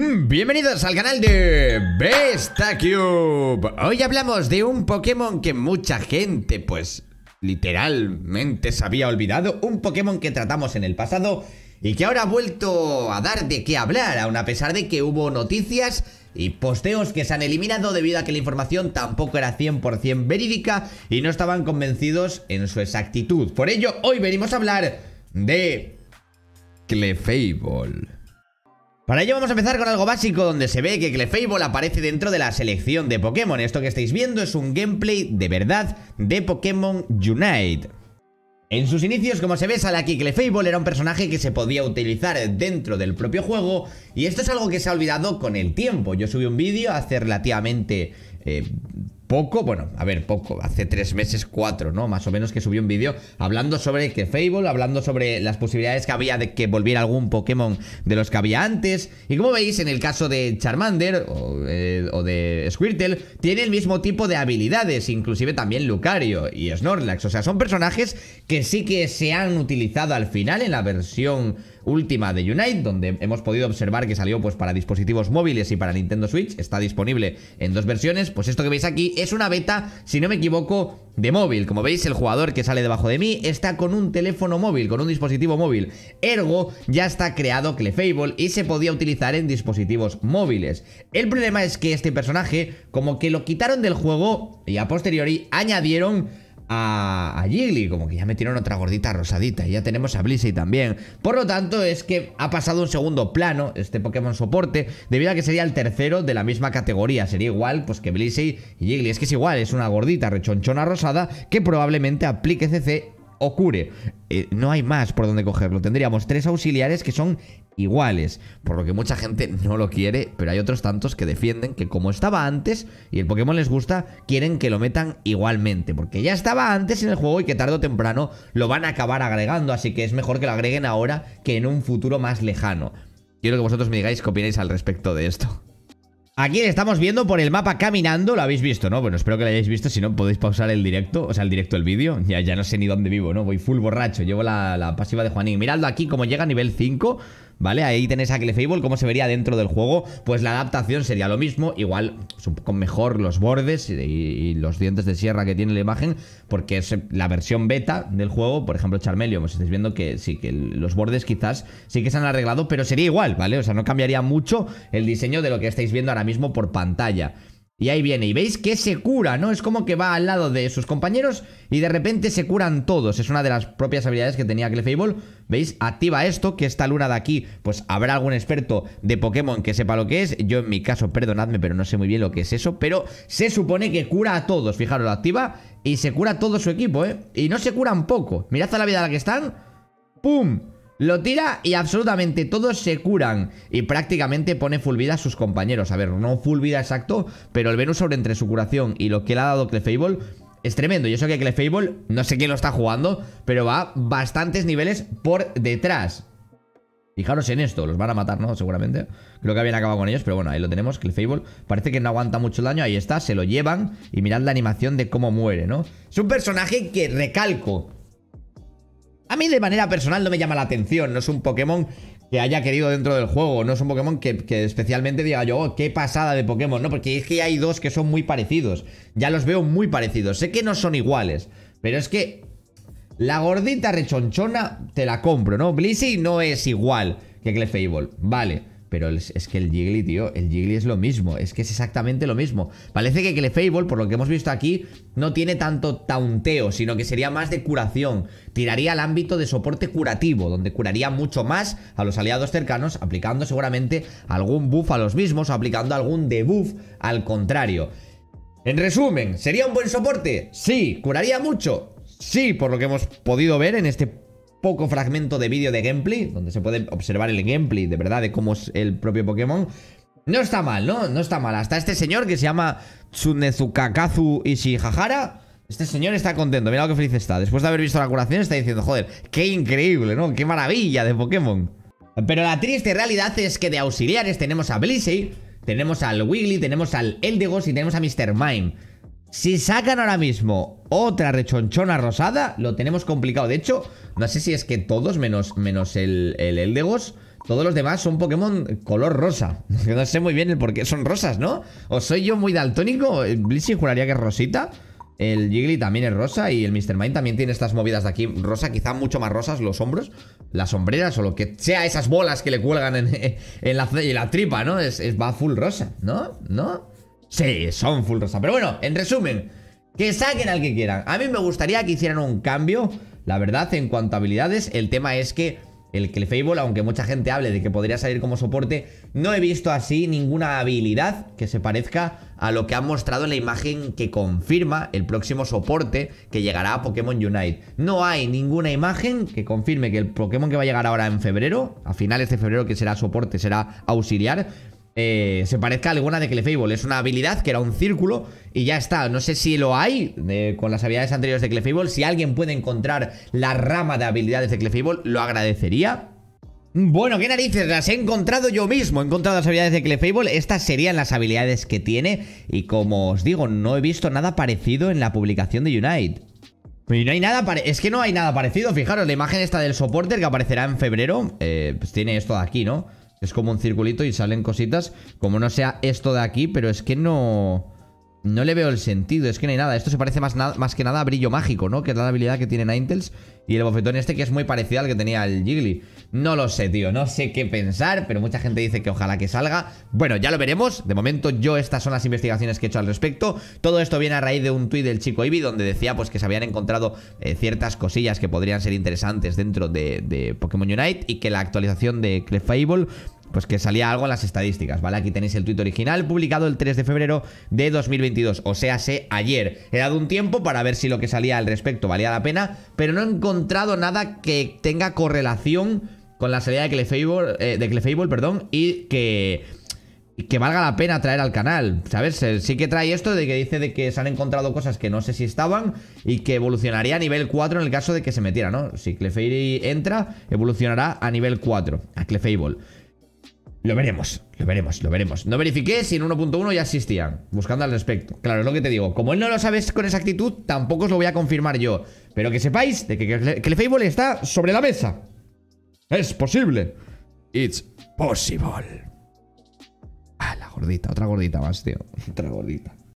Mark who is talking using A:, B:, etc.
A: Mm, bienvenidos al canal de Bestacube Hoy hablamos de un Pokémon que mucha gente pues literalmente se había olvidado Un Pokémon que tratamos en el pasado y que ahora ha vuelto a dar de qué hablar Aun a pesar de que hubo noticias y posteos que se han eliminado debido a que la información tampoco era 100% verídica Y no estaban convencidos en su exactitud Por ello hoy venimos a hablar de Clefable para ello vamos a empezar con algo básico donde se ve que Clefable aparece dentro de la selección de Pokémon. Esto que estáis viendo es un gameplay de verdad de Pokémon Unite. En sus inicios, como se ve, aquí Clefable era un personaje que se podía utilizar dentro del propio juego y esto es algo que se ha olvidado con el tiempo. Yo subí un vídeo hace relativamente eh, poco, bueno, a ver, poco, hace tres meses, cuatro, ¿no? Más o menos que subió un vídeo hablando sobre que Fable, hablando sobre las posibilidades que había de que volviera algún Pokémon de los que había antes. Y como veis, en el caso de Charmander o, eh, o de Squirtle, tiene el mismo tipo de habilidades, inclusive también Lucario y Snorlax. O sea, son personajes que sí que se han utilizado al final en la versión última de Unite, donde hemos podido observar que salió pues para dispositivos móviles y para Nintendo Switch, está disponible en dos versiones, pues esto que veis aquí es una beta, si no me equivoco, de móvil. Como veis, el jugador que sale debajo de mí está con un teléfono móvil, con un dispositivo móvil. Ergo, ya está creado Clefable y se podía utilizar en dispositivos móviles. El problema es que este personaje, como que lo quitaron del juego y a posteriori añadieron a, como que ya metieron otra gordita rosadita y ya tenemos a Blissey también. Por lo tanto, es que ha pasado un segundo plano este Pokémon soporte, debido a que sería el tercero de la misma categoría. Sería igual pues que Blissey y Jiggly. Es que es igual, es una gordita rechonchona rosada que probablemente aplique CC ocurre eh, no hay más por donde cogerlo. Tendríamos tres auxiliares que son iguales, por lo que mucha gente no lo quiere, pero hay otros tantos que defienden que como estaba antes y el Pokémon les gusta, quieren que lo metan igualmente, porque ya estaba antes en el juego y que tarde o temprano lo van a acabar agregando, así que es mejor que lo agreguen ahora que en un futuro más lejano. Quiero que vosotros me digáis qué opináis al respecto de esto. Aquí estamos viendo por el mapa caminando, lo habéis visto, ¿no? Bueno, espero que lo hayáis visto, si no podéis pausar el directo, o sea, el directo, el vídeo, ya, ya no sé ni dónde vivo, ¿no? Voy full borracho, llevo la, pasiva de Juanín. Miradlo aquí como llega a nivel 5, ¿vale? Ahí tenéis a Clefable, cómo se vería dentro del juego. Pues la adaptación sería lo mismo, igual con mejor los bordes y, los dientes de sierra que tiene la imagen, porque es la versión beta del juego, por ejemplo Charmeleon, os pues estáis viendo que sí, que los bordes quizás sí que se han arreglado, pero sería igual, ¿vale? O sea, no cambiaría mucho el diseño de lo que estáis viendo ahora mismo por pantalla. Y ahí viene, y veis que se cura, ¿no? Es como que va al lado de sus compañeros y de repente se curan todos. Es una de las propias habilidades que tenía Clefable. ¿Veis? Activa esto, que esta luna de aquí, pues habrá algún experto de Pokémon que sepa lo que es. Yo en mi caso, perdonadme, pero no sé muy bien lo que es eso, pero se supone que cura a todos. Fijaros, lo activa y se cura todo su equipo, ¿eh? Y no se curan poco. Mirad a la vida a la que están. ¡Pum! Lo tira y absolutamente todos se curan Y prácticamente pone full vida a sus compañeros A ver, no full vida exacto Pero el Venus sobre entre su curación y lo que le ha dado Clefable es tremendo. Yo eso que Clefable, no sé quién lo está jugando, pero va bastantes niveles por detrás. Fijaros en esto, los van a matar, ¿no? Seguramente. Creo que habían acabado con ellos, pero bueno, ahí lo tenemos, Clefable. Parece que no aguanta mucho el daño, ahí está, se lo llevan. Y mirad la animación de cómo muere, ¿no? Es un personaje que, recalco, a mí de manera personal no me llama la atención, no es un Pokémon que haya querido dentro del juego, no es un Pokémon que, especialmente diga yo, oh, qué pasada de Pokémon, no, porque es que hay dos que son muy parecidos, ya los veo muy parecidos, sé que no son iguales, pero es que la gordita rechonchona te la compro, ¿no? Blissey no es igual que Clefable, vale. Pero es, que el Jiggly, tío, el Jiggly es lo mismo, es que es exactamente lo mismo. Parece que Clefable, por lo que hemos visto aquí, no tiene tanto taunteo, sino que sería más de curación. Tiraría al ámbito de soporte curativo, donde curaría mucho más a los aliados cercanos, aplicando seguramente algún buff a los mismos, aplicando algún debuff al contrario. En resumen, ¿sería un buen soporte? Sí, curaría mucho. Sí, por lo que hemos podido ver en este poco fragmento de vídeo de gameplay, donde se puede observar el gameplay de verdad de cómo es el propio Pokémon. No está mal, ¿no? No está mal. Hasta este señor que se llama Tsunezukakazu Ishihahara. Este señor está contento, mira lo que feliz está. Después de haber visto la curación está diciendo, joder, qué increíble, ¿no? Qué maravilla de Pokémon. Pero la triste realidad es que de auxiliares tenemos a Blissey, tenemos al Wiggly, tenemos al Eldegoss y tenemos a Mr. Mime. Si sacan ahora mismo otra rechonchona rosada, lo tenemos complicado. De hecho, no sé si es que todos, menos, menos el, el Eldegos, todos los demás son Pokémon color rosa. No sé muy bien el por qué son rosas, ¿no? O soy yo muy daltónico, Blissey juraría que es rosita. El Jiggly también es rosa y el Mr. Mind también tiene estas movidas de aquí rosa, quizá mucho más rosas los hombros, las sombreras o lo que sea esas bolas que le cuelgan en, la, la, tripa, ¿no? Es, es, va full rosa, ¿no? ¿No? Sí, son full rosa. Pero bueno, en resumen, que saquen al que quieran. A mí me gustaría que hicieran un cambio, la verdad, en cuanto a habilidades. El tema es que el Clefable, aunque mucha gente hable de que podría salir como soporte, no he visto así ninguna habilidad que se parezca a lo que han mostrado en la imagen que confirma el próximo soporte que llegará a Pokémon Unite. No hay ninguna imagen que confirme que el Pokémon que va a llegar ahora en febrero, a finales de febrero que será soporte, será auxiliar, eh, se parezca a alguna de Clefable. Es una habilidad que era un círculo y ya está. No sé si lo hay eh, con las habilidades anteriores de Clefable. Si alguien puede encontrar la rama de habilidades de Clefable, lo agradecería. Bueno, qué narices, las he encontrado yo mismo. He encontrado las habilidades de Clefable. Estas serían las habilidades que tiene. Y como os digo, no he visto nada parecido en la publicación de Unite. no hay nada Es que no hay nada parecido. Fijaros, la imagen esta del soporte que aparecerá en febrero. Eh, pues tiene esto de aquí, ¿no? Es como un circulito y salen cositas. Como no sea esto de aquí, pero es que no... No le veo el sentido, es que no hay nada. Esto se parece más, más que nada a Brillo Mágico, ¿no? Que es la habilidad que tiene Intels, Y el bofetón este que es muy parecido al que tenía el Jiggly. No lo sé, tío, no sé qué pensar, pero mucha gente dice que ojalá que salga. Bueno, ya lo veremos. De momento yo estas son las investigaciones que he hecho al respecto. Todo esto viene a raíz de un tuit del chico Ibi donde decía pues que se habían encontrado eh, ciertas cosillas que podrían ser interesantes dentro de, de Pokémon Unite y que la actualización de Clefable pues que salía algo en las estadísticas, ¿vale? Aquí tenéis el tuit original publicado el 3 de febrero de 2022, o sea, sé ayer. He dado un tiempo para ver si lo que salía al respecto valía la pena, pero no he encontrado nada que tenga correlación con la salida de Clefable, eh, de perdón, y que que valga la pena traer al canal, ¿sabes? Eh, sí que trae esto de que dice de que se han encontrado cosas que no sé si estaban y que evolucionaría a nivel 4 en el caso de que se metiera, ¿no? Si Clefairy entra, evolucionará a nivel 4, a Clefable. Lo veremos, lo veremos, lo veremos. No verifiqué si en 1.1 ya existían, buscando al respecto. Claro, es lo que te digo. Como él no lo sabes con exactitud, tampoco os lo voy a confirmar yo. Pero que sepáis de que, el Facebook está sobre la mesa. Es posible. It's possible. Ah, la gordita, otra gordita más, tío. Otra gordita.